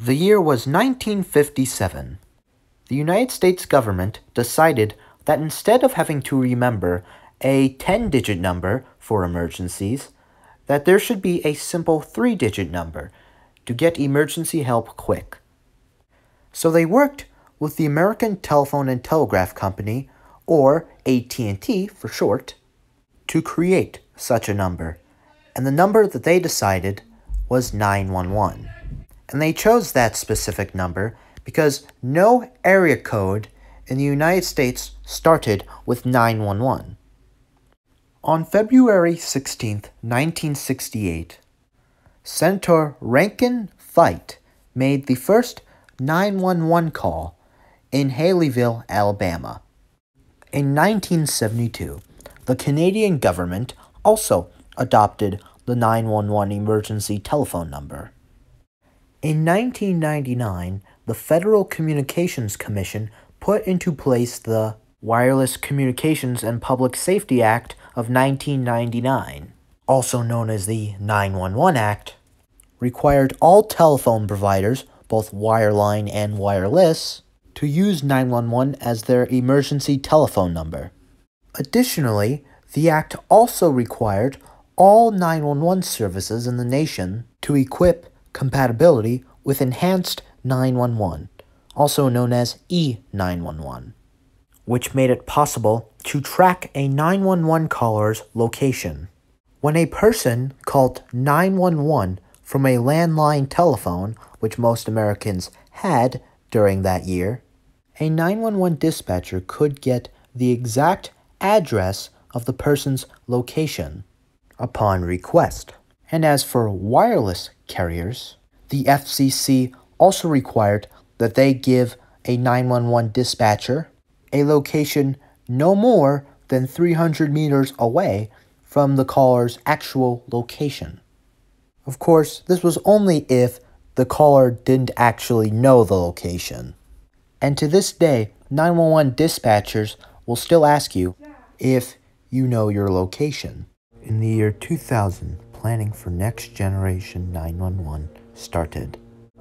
The year was 1957. The United States government decided that instead of having to remember a 10-digit number for emergencies, that there should be a simple three-digit number to get emergency help quick. So they worked with the American Telephone and Telegraph Company, or AT&T for short, to create such a number. And the number that they decided was 911. And they chose that specific number because no area code in the United States started with 911. On February 16, 1968, Senator Rankin Fight made the first 911 call in Haleyville, Alabama. In 1972, the Canadian government also adopted the 911 emergency telephone number. In 1999, the Federal Communications Commission put into place the Wireless Communications and Public Safety Act of 1999, also known as the 911 Act, required all telephone providers, both wireline and wireless, to use 911 as their emergency telephone number. Additionally, the Act also required all 911 services in the nation to equip compatibility with Enhanced 911, also known as E911, which made it possible to track a 911 caller's location. When a person called 911 from a landline telephone, which most Americans had during that year, a 911 dispatcher could get the exact address of the person's location upon request. And as for wireless carriers, the FCC also required that they give a 911 dispatcher a location no more than 300 meters away from the caller's actual location. Of course, this was only if the caller didn't actually know the location. And to this day, 911 dispatchers will still ask you if you know your location. In the year 2000, planning for Next Generation 911 started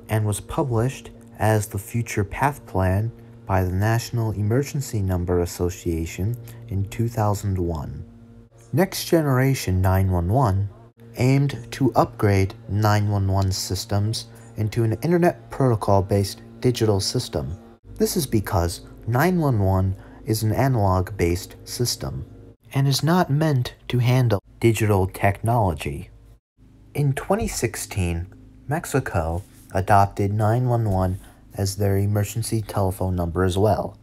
and was published as the Future Path Plan by the National Emergency Number Association in 2001. Next Generation 911 aimed to upgrade 911 systems into an internet protocol based digital system. This is because 911 is an analog based system and is not meant to handle digital technology. In 2016, Mexico adopted 911 as their emergency telephone number as well.